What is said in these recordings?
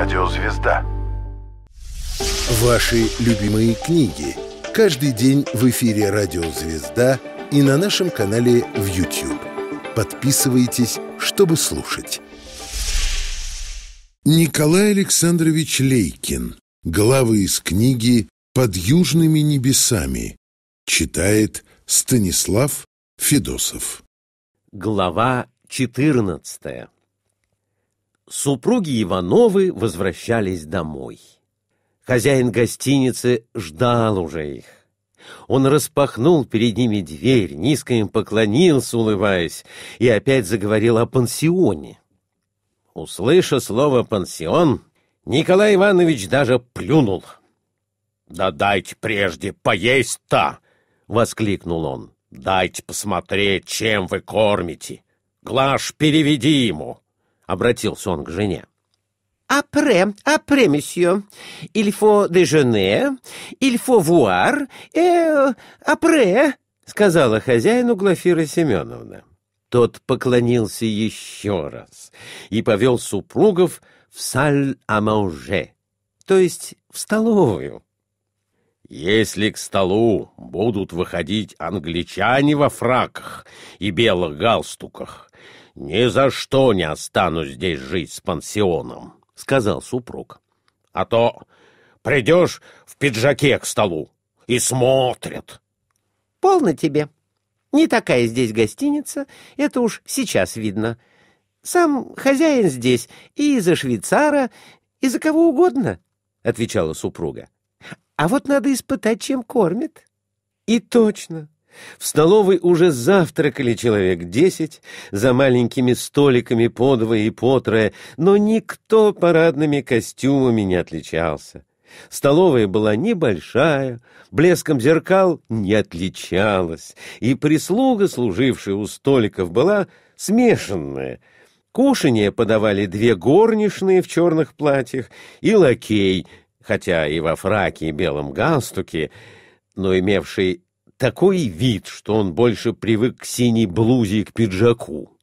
Радио Звезда. Ваши любимые книги. Каждый день в эфире Радио Звезда и на нашем канале в YouTube. Подписывайтесь, чтобы слушать. Николай Александрович Лейкин. Главы из книги «Под южными небесами». Читает Станислав Федосов. Глава четырнадцатая. Супруги Ивановы возвращались домой. Хозяин гостиницы ждал уже их. Он распахнул перед ними дверь, низко им поклонился, улыбаясь, и опять заговорил о пансионе. Услыша слово «пансион», Николай Иванович даже плюнул. «Да дайте прежде поесть-то!» — воскликнул он. «Дайте посмотреть, чем вы кормите. Глаш, переведи ему!» обратился он к жене. Après, après, monsieur. Il faut déjeuner, il вуар, э, et сказала хозяину Глафира Семеновна. Тот поклонился еще раз и повел супругов в саль-а-манже, то есть в столовую. Если к столу будут выходить англичане во фраках и белых галстуках, «Ни за что не останусь здесь жить с пансионом», — сказал супруг. «А то придешь в пиджаке к столу и смотрят». «Полно тебе. Не такая здесь гостиница, это уж сейчас видно. Сам хозяин здесь и из за швейцара, и за кого угодно», — отвечала супруга. «А вот надо испытать, чем кормит». «И точно. В столовой уже завтракали человек десять, за маленькими столиками по и по но никто парадными костюмами не отличался. Столовая была небольшая, блеском зеркал не отличалась, и прислуга, служившая у столиков, была смешанная. Кушанье подавали две горничные в черных платьях и лакей, хотя и во фраке и белом галстуке, но имевший такой вид, что он больше привык к синей блузе и к пиджаку.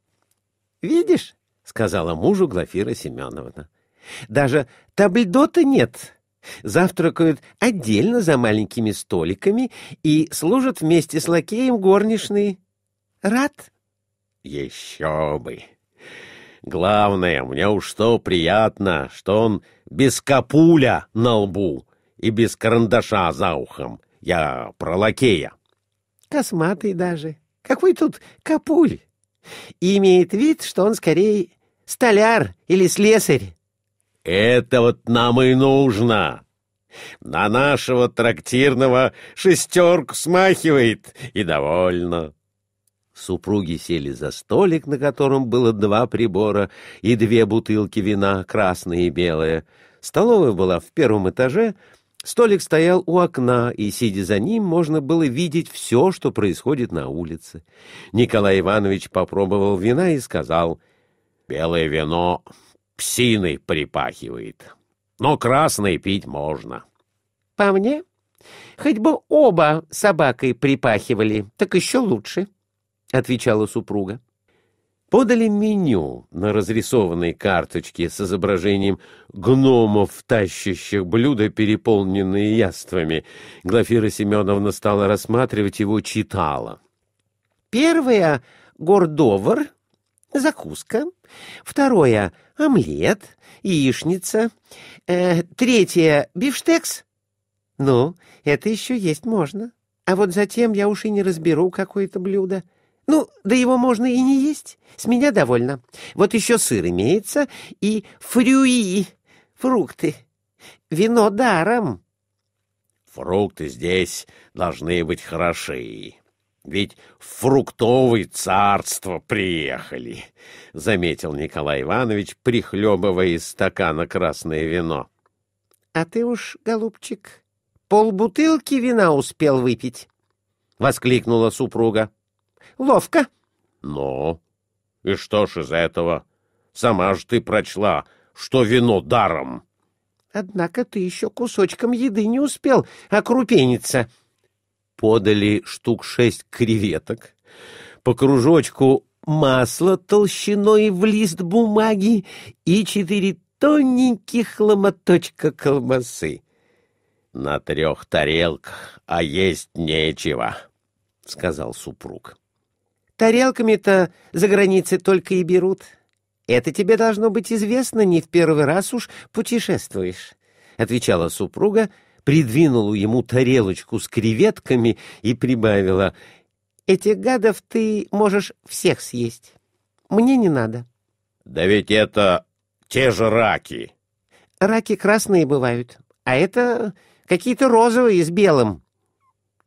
«Видишь?» — сказала мужу Глафира Семеновна. «Даже табльдота нет. Завтракают отдельно за маленькими столиками и служат вместе с лакеем горничные. Рад?» «Еще бы!» Главное, мне уж что приятно, что он без капуля на лбу и без карандаша за ухом. Я про лакея косматый даже. Какой тут капуль? И имеет вид, что он скорее столяр или слесарь. Это вот нам и нужно. На нашего трактирного шестерку смахивает, и довольно. Супруги сели за столик, на котором было два прибора и две бутылки вина, красное и белое. Столовая была в первом этаже, Столик стоял у окна, и, сидя за ним, можно было видеть все, что происходит на улице. Николай Иванович попробовал вина и сказал, «Белое вино псиной припахивает, но красное пить можно». «По мне, хоть бы оба собакой припахивали, так еще лучше», — отвечала супруга подали меню на разрисованной карточке с изображением гномов, тащащих блюда, переполненные яствами. Глафира Семеновна стала рассматривать его, читала. «Первое — гордовар, закуска. Второе — омлет, яичница. Э, третье — бифштекс. Ну, это еще есть можно. А вот затем я уж и не разберу какое-то блюдо». Ну, да его можно и не есть. С меня довольно. Вот еще сыр имеется и фрюи, фрукты. Вино даром. Фрукты здесь должны быть хороши. Ведь в фруктовое царство приехали, — заметил Николай Иванович, прихлебывая из стакана красное вино. — А ты уж, голубчик, полбутылки вина успел выпить, — воскликнула супруга. — Ловко. Ну, и что ж из этого? Сама же ты прочла, что вино даром. Однако ты еще кусочком еды не успел окрупениться. А Подали штук шесть креветок, по кружочку масла толщиной в лист бумаги и четыре тоненьких ломоточка колбасы. На трех тарелках, а есть нечего, — сказал супруг. Тарелками-то за границей только и берут. Это тебе должно быть известно, не в первый раз уж путешествуешь», — отвечала супруга, придвинула ему тарелочку с креветками и прибавила. «Этих гадов ты можешь всех съесть. Мне не надо». «Да ведь это те же раки». «Раки красные бывают, а это какие-то розовые с белым».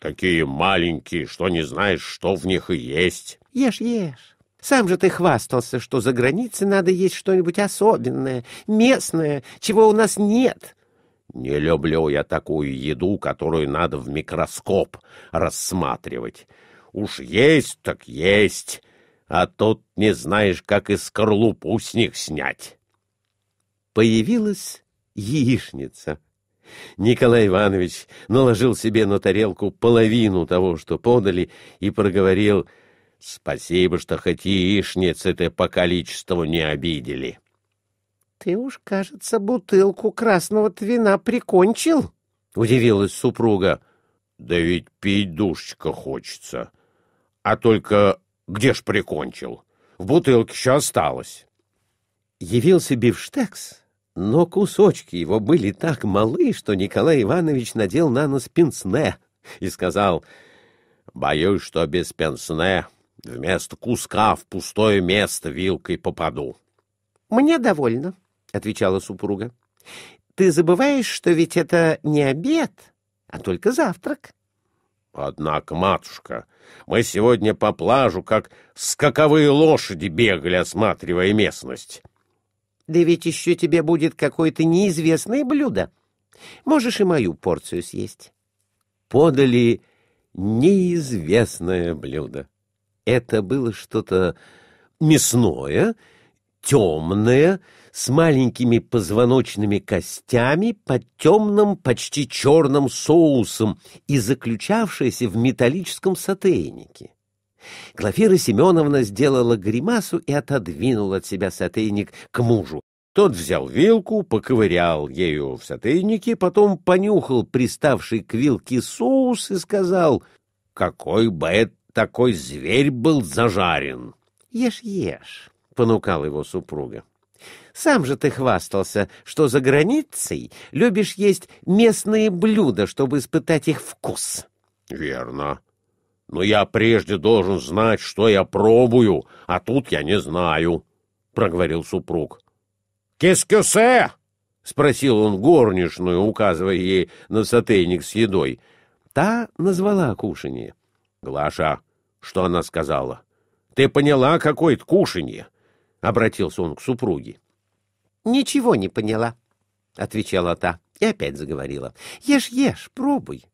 Такие маленькие, что не знаешь, что в них и есть. Ешь, ешь. Сам же ты хвастался, что за границей надо есть что-нибудь особенное, местное, чего у нас нет. Не люблю я такую еду, которую надо в микроскоп рассматривать. Уж есть так есть, а тут не знаешь, как и скорлупу с них снять. Появилась яичница — Николай Иванович наложил себе на тарелку половину того, что подали, и проговорил «Спасибо, что хоть яичницы то по количеству не обидели». «Ты уж, кажется, бутылку красного вина прикончил», — удивилась супруга. «Да ведь пить душечка хочется. А только где ж прикончил? В бутылке еще осталось». Явился бифштекс, но кусочки его были так малы, что Николай Иванович надел на нос пенсне и сказал, «Боюсь, что без пенсне вместо куска в пустое место вилкой попаду». «Мне довольно», — отвечала супруга. «Ты забываешь, что ведь это не обед, а только завтрак». «Однако, матушка, мы сегодня по плажу, как скаковые лошади бегали, осматривая местность. Да ведь еще тебе будет какое-то неизвестное блюдо. Можешь и мою порцию съесть. Подали неизвестное блюдо. Это было что-то мясное, темное, с маленькими позвоночными костями под темным, почти черным соусом и заключавшееся в металлическом сотейнике. Глафира Семеновна сделала гримасу и отодвинула от себя сотейник к мужу. Тот взял вилку, поковырял ею в сотейнике, потом понюхал приставший к вилке соус и сказал, «Какой бы это такой зверь был зажарен!» «Ешь, ешь!» — понукал его супруга. «Сам же ты хвастался, что за границей любишь есть местные блюда, чтобы испытать их вкус». «Верно», но я прежде должен знать, что я пробую, а тут я не знаю, — проговорил супруг. «Кис-кюсе!» спросил он горничную, указывая ей на сотейник с едой. Та назвала кушанье. «Глаша, что она сказала? Ты поняла, какое-то кушанье?» — обратился он к супруге. «Ничего не поняла», — отвечала та и опять заговорила. «Ешь, ешь, пробуй».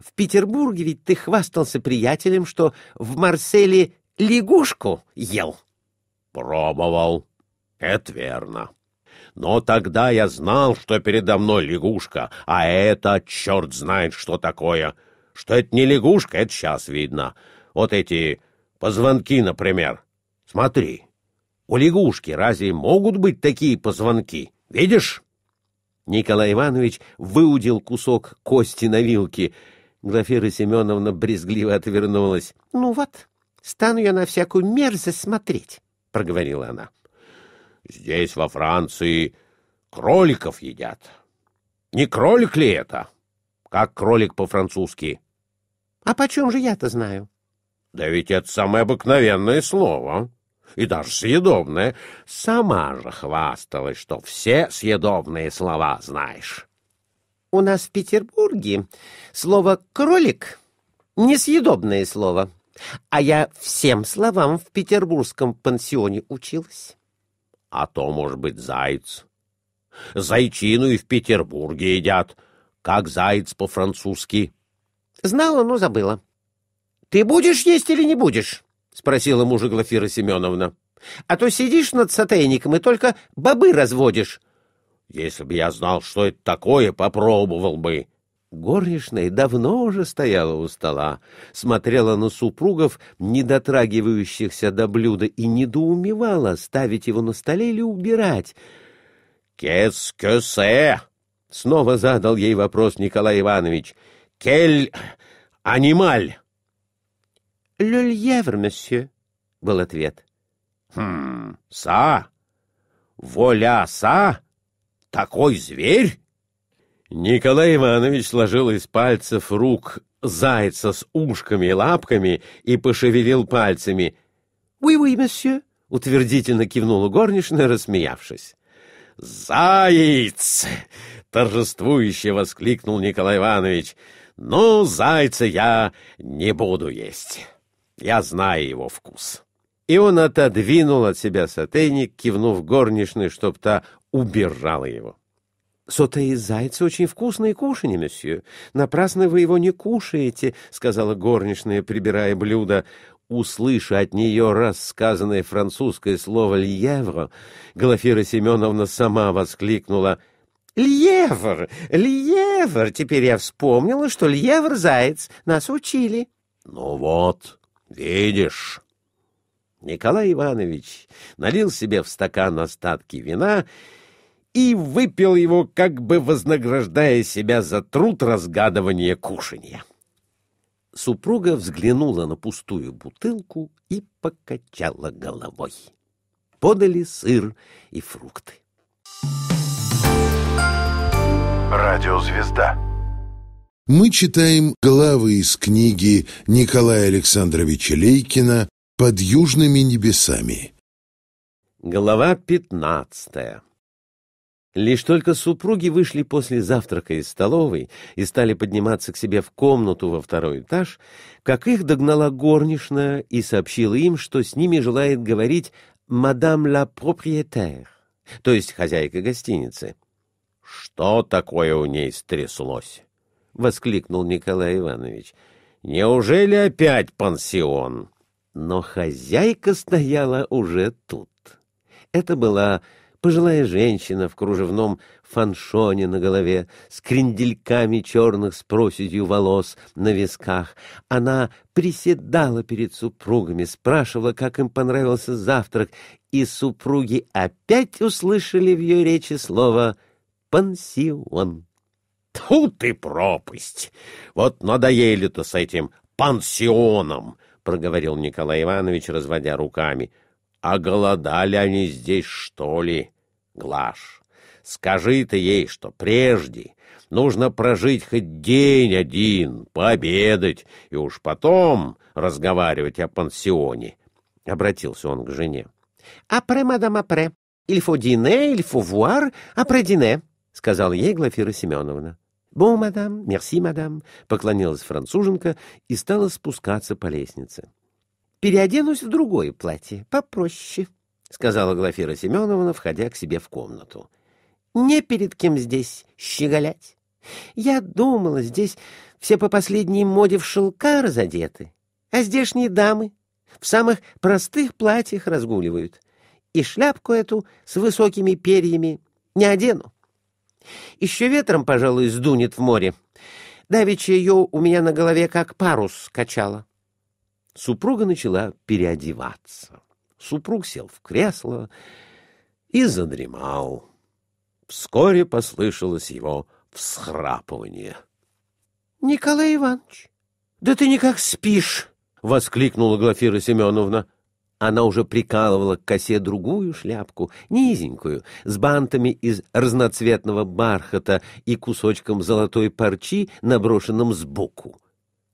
В Петербурге ведь ты хвастался приятелем, что в Марселе лягушку ел. Пробовал. Это верно. Но тогда я знал, что передо мной лягушка, а это черт знает, что такое. Что это не лягушка, это сейчас видно. Вот эти позвонки, например. Смотри, у лягушки разве могут быть такие позвонки? Видишь? Николай Иванович выудил кусок кости на вилке. Глафира Семеновна брезгливо отвернулась. — Ну вот, стану я на всякую мерзость смотреть, — проговорила она. — Здесь, во Франции, кроликов едят. Не кролик ли это? Как кролик по-французски? — А почем же я-то знаю? — Да ведь это самое обыкновенное слово и даже съедобное. Сама же хвасталась, что все съедобные слова знаешь. У нас в Петербурге слово «кролик» — несъедобное слово, а я всем словам в петербургском пансионе училась. А то, может быть, заяц. Зайчину и в Петербурге едят, как заяц по-французски. Знала, но забыла. Ты будешь есть или не будешь? спросила мужа Глафира Семеновна. «А то сидишь над сотейником и только бобы разводишь». «Если бы я знал, что это такое, попробовал бы». Горничная давно уже стояла у стола, смотрела на супругов, не дотрагивающихся до блюда, и недоумевала, ставить его на столе или убирать. «Кес-кесе!» — снова задал ей вопрос Николай Иванович. «Кель... анималь!» «Люльевр, месье», — был ответ. «Хм, са? Воля са? Такой зверь?» Николай Иванович сложил из пальцев рук зайца с ушками и лапками и пошевелил пальцами. «Уи-уи, месье», — утвердительно кивнула горничная, рассмеявшись. «Заяц!» — торжествующе воскликнул Николай Иванович. «Ну, зайца я не буду есть». Я знаю его вкус». И он отодвинул от себя сотейник, кивнув горничной, чтоб та убирала его. «Соте из зайца очень вкусное кушанье, месье. Напрасно вы его не кушаете», — сказала горничная, прибирая блюдо. Услыша от нее рассказанное французское слово «льевро», Глафира Семеновна сама воскликнула «Льевр! Льевр! Теперь я вспомнила, что льевр — заяц. Нас учили». «Ну вот», Видишь? Николай Иванович налил себе в стакан остатки вина и выпил его, как бы вознаграждая себя за труд разгадывания кушанья. Супруга взглянула на пустую бутылку и покачала головой. Подали сыр и фрукты. Радио Звезда мы читаем главы из книги Николая Александровича Лейкина «Под южными небесами». Глава пятнадцатая Лишь только супруги вышли после завтрака из столовой и стали подниматься к себе в комнату во второй этаж, как их догнала горничная и сообщила им, что с ними желает говорить «мадам ла проприетер», то есть хозяйка гостиницы. «Что такое у ней стряслось?» — воскликнул Николай Иванович. «Неужели опять пансион?» Но хозяйка стояла уже тут. Это была пожилая женщина в кружевном фаншоне на голове, с крендельками черных с проседью волос на висках. Она приседала перед супругами, спрашивала, как им понравился завтрак, и супруги опять услышали в ее речи слово «пансион». Тут и пропасть! Вот надоели-то с этим пансионом, — проговорил Николай Иванович, разводя руками. — А голодали они здесь, что ли? Глаш, скажи ты ей, что прежде нужно прожить хоть день один, пообедать, и уж потом разговаривать о пансионе, — обратился он к жене. — Апре, мадам, апре. Ильфо дине, ильфо вуар, апре дине, — сказал ей Глафира Семеновна. «Бон, мадам! Мерси, мадам!» — поклонилась француженка и стала спускаться по лестнице. «Переоденусь в другое платье, попроще», — сказала Глафира Семеновна, входя к себе в комнату. «Не перед кем здесь щеголять. Я думала, здесь все по последней моде в шелка разодеты, а здешние дамы в самых простых платьях разгуливают. И шляпку эту с высокими перьями не одену. Еще ветром, пожалуй, сдунет в море. Давеча ее у меня на голове как парус качала. Супруга начала переодеваться. Супруг сел в кресло и задремал. Вскоре послышалось его всхрапывание. — Николай Иванович, да ты никак спишь! — воскликнула Глафира Семеновна. Она уже прикалывала к косе другую шляпку, низенькую, с бантами из разноцветного бархата и кусочком золотой парчи, наброшенным сбоку.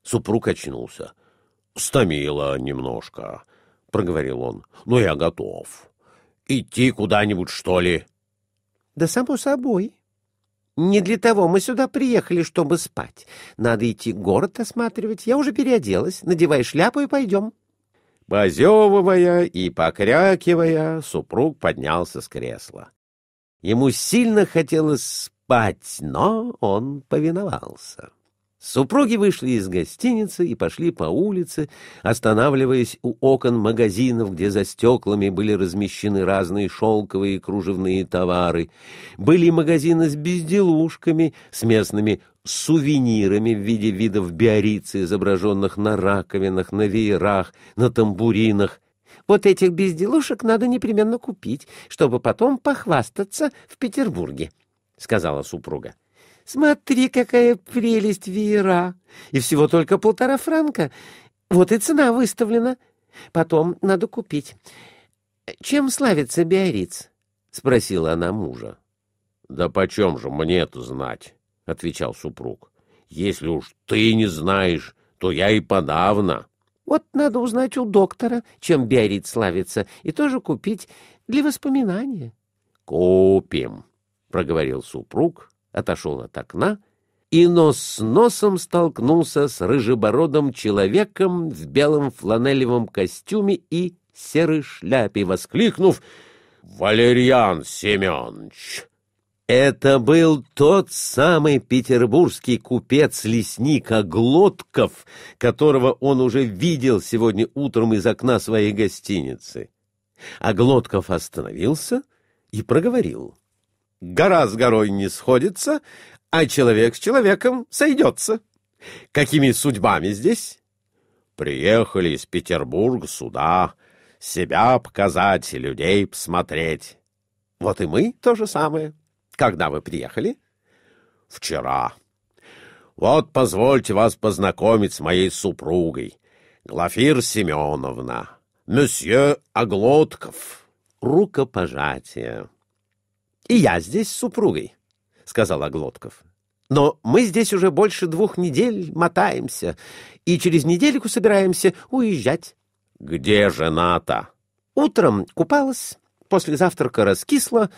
Супруг очнулся. — стомило немножко, — проговорил он. — Но я готов. Идти куда-нибудь, что ли? — Да само собой. Не для того мы сюда приехали, чтобы спать. Надо идти город осматривать. Я уже переоделась. Надевай шляпу и пойдем. — Позевывая и покрякивая, супруг поднялся с кресла. Ему сильно хотелось спать, но он повиновался. Супруги вышли из гостиницы и пошли по улице, останавливаясь у окон магазинов, где за стеклами были размещены разные шелковые и кружевные товары. Были магазины с безделушками, с местными сувенирами в виде видов биорицы, изображенных на раковинах, на веерах, на тамбуринах. Вот этих безделушек надо непременно купить, чтобы потом похвастаться в Петербурге, — сказала супруга. Смотри, какая прелесть веера! И всего только полтора франка. Вот и цена выставлена. Потом надо купить. Чем славится Биориц? — спросила она мужа. — Да почем же мне это знать? — отвечал супруг. — Если уж ты не знаешь, то я и подавно. — Вот надо узнать у доктора, чем Биориц славится, и тоже купить для воспоминания. — Купим, — проговорил супруг отошел от окна и нос с носом столкнулся с рыжебородым человеком в белом фланелевом костюме и серой шляпе, воскликнув «Валерьян Семенович!» Это был тот самый петербургский купец-лесник Оглотков, которого он уже видел сегодня утром из окна своей гостиницы. Оглотков остановился и проговорил — Гора с горой не сходится, а человек с человеком сойдется. Какими судьбами здесь? Приехали из Петербурга сюда, себя показать людей посмотреть. Вот и мы то же самое. Когда вы приехали? Вчера. Вот позвольте вас познакомить с моей супругой, Глафир Семеновна, месье Оглотков. Рукопожатие. «И я здесь с супругой», — сказал Оглотков. «Но мы здесь уже больше двух недель мотаемся, и через недельку собираемся уезжать». «Где жена-то?» «Утром купалась, после завтрака раскисла,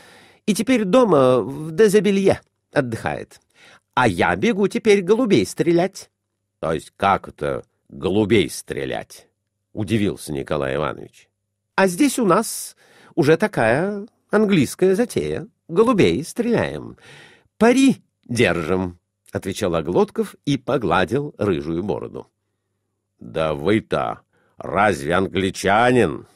и теперь дома в Дезабелье отдыхает. А я бегу теперь голубей стрелять». «То есть как это голубей стрелять?» — удивился Николай Иванович. «А здесь у нас уже такая английская затея» голубей стреляем. Пари держим, — отвечал Оглотков и погладил рыжую бороду. — Да вы-то разве англичанин?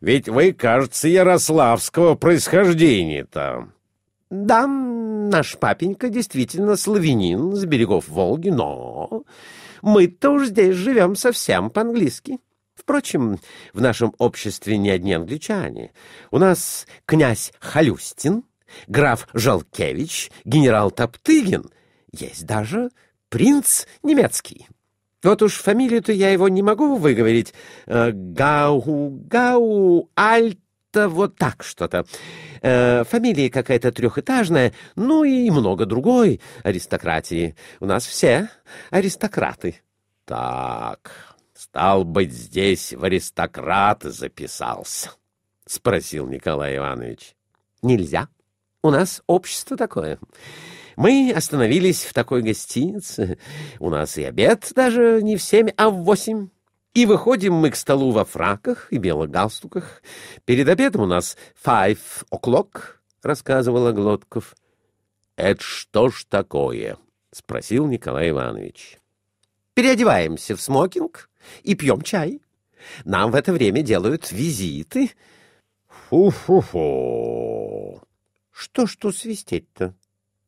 Ведь вы, кажется, ярославского происхождения-то. — Да, наш папенька действительно славянин с берегов Волги, но мы-то уж здесь живем совсем по-английски. Впрочем, в нашем обществе не одни англичане. У нас князь Халюстин — граф Жалкевич, генерал Топтыгин, есть даже принц немецкий. Вот уж фамилию-то я его не могу выговорить. Э, Гау, Гау, Альта, вот так что-то. Э, фамилия какая-то трехэтажная, ну и много другой аристократии. У нас все аристократы. Так, стал быть, здесь в аристократы записался, — спросил Николай Иванович. — Нельзя, у нас общество такое. Мы остановились в такой гостинице. У нас и обед даже не в семь, а в восемь. И выходим мы к столу во фраках и белых галстуках. Перед обедом у нас «five o'clock», — рассказывала Глотков. «Это что ж такое?» — спросил Николай Иванович. «Переодеваемся в смокинг и пьем чай. Нам в это время делают визиты». «Фу-фу-фу!» Что ж тут свистеть-то?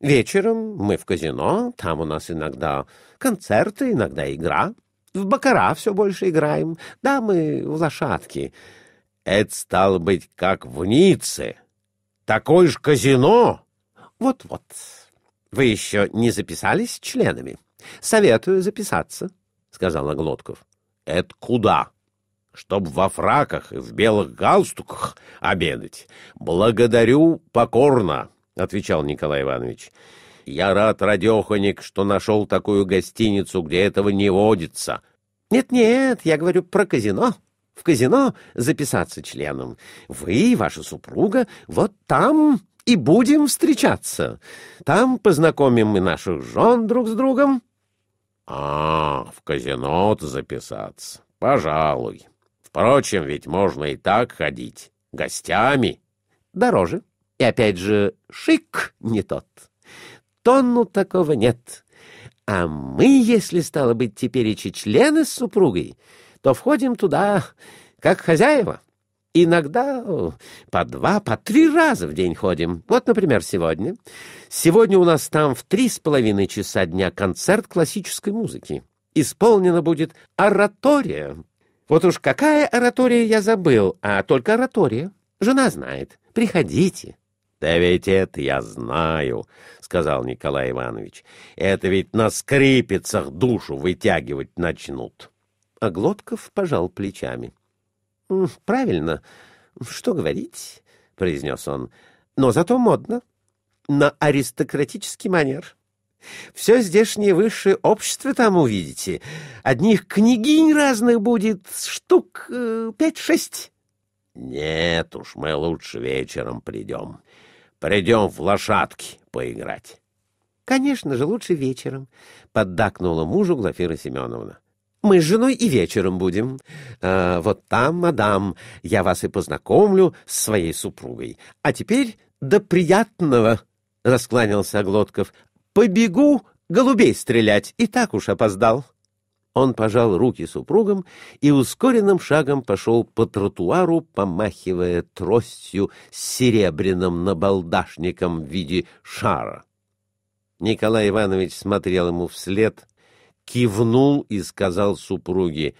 Вечером мы в казино, там у нас иногда концерты, иногда игра. В бакара все больше играем, да мы в лошадки. Это стало быть как в Ницце. Такое ж казино. Вот-вот. Вы еще не записались членами? Советую записаться, — сказала Глотков. — Это куда? чтоб во фраках и в белых галстуках обедать. Благодарю покорно, — отвечал Николай Иванович. Я рад, радеханик, что нашел такую гостиницу, где этого не водится. Нет-нет, я говорю про казино. В казино записаться членом. Вы, и ваша супруга, вот там и будем встречаться. Там познакомим мы наших жен друг с другом. — А, в казино-то записаться. Пожалуй. Впрочем, ведь можно и так ходить. Гостями. Дороже. И опять же, шик не тот. Тонну такого нет. А мы, если стало быть теперь и члены с супругой, то входим туда как хозяева. Иногда по два, по три раза в день ходим. Вот, например, сегодня. Сегодня у нас там в три с половиной часа дня концерт классической музыки. Исполнена будет оратория вот уж какая оратория я забыл, а только оратория. Жена знает. Приходите. «Да ведь это я знаю», — сказал Николай Иванович. «Это ведь на скрипицах душу вытягивать начнут». А Глотков пожал плечами. «Правильно. Что говорить?» — произнес он. «Но зато модно. На аристократический манер». Все здешнее высшее общество там увидите. Одних княгинь разных будет штук э, пять-шесть. — Нет уж, мы лучше вечером придем. Придем в лошадки поиграть. — Конечно же, лучше вечером, — поддакнула мужу Глафира Семеновна. — Мы с женой и вечером будем. А, вот там, мадам, я вас и познакомлю с своей супругой. А теперь до приятного! —— раскланялся Глотков. Побегу голубей стрелять, и так уж опоздал. Он пожал руки супругам и ускоренным шагом пошел по тротуару, помахивая тростью с серебряным набалдашником в виде шара. Николай Иванович смотрел ему вслед, кивнул и сказал супруге,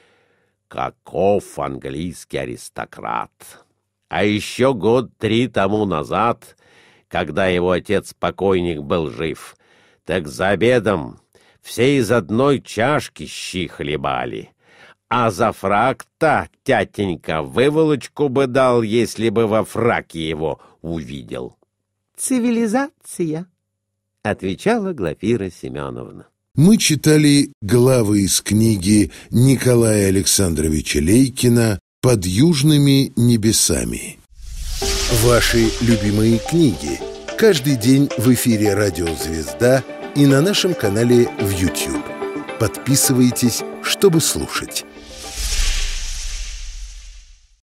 «Каков английский аристократ!» А еще год три тому назад, когда его отец-покойник был жив — так за обедом все из одной чашки щи хлебали. А за фрак-то, тятенька, выволочку бы дал, если бы во фраке его увидел. — Цивилизация, — отвечала Глафира Семеновна. Мы читали главы из книги Николая Александровича Лейкина «Под южными небесами». Ваши любимые книги — Каждый день в эфире «Радио Звезда» и на нашем канале в YouTube. Подписывайтесь, чтобы слушать.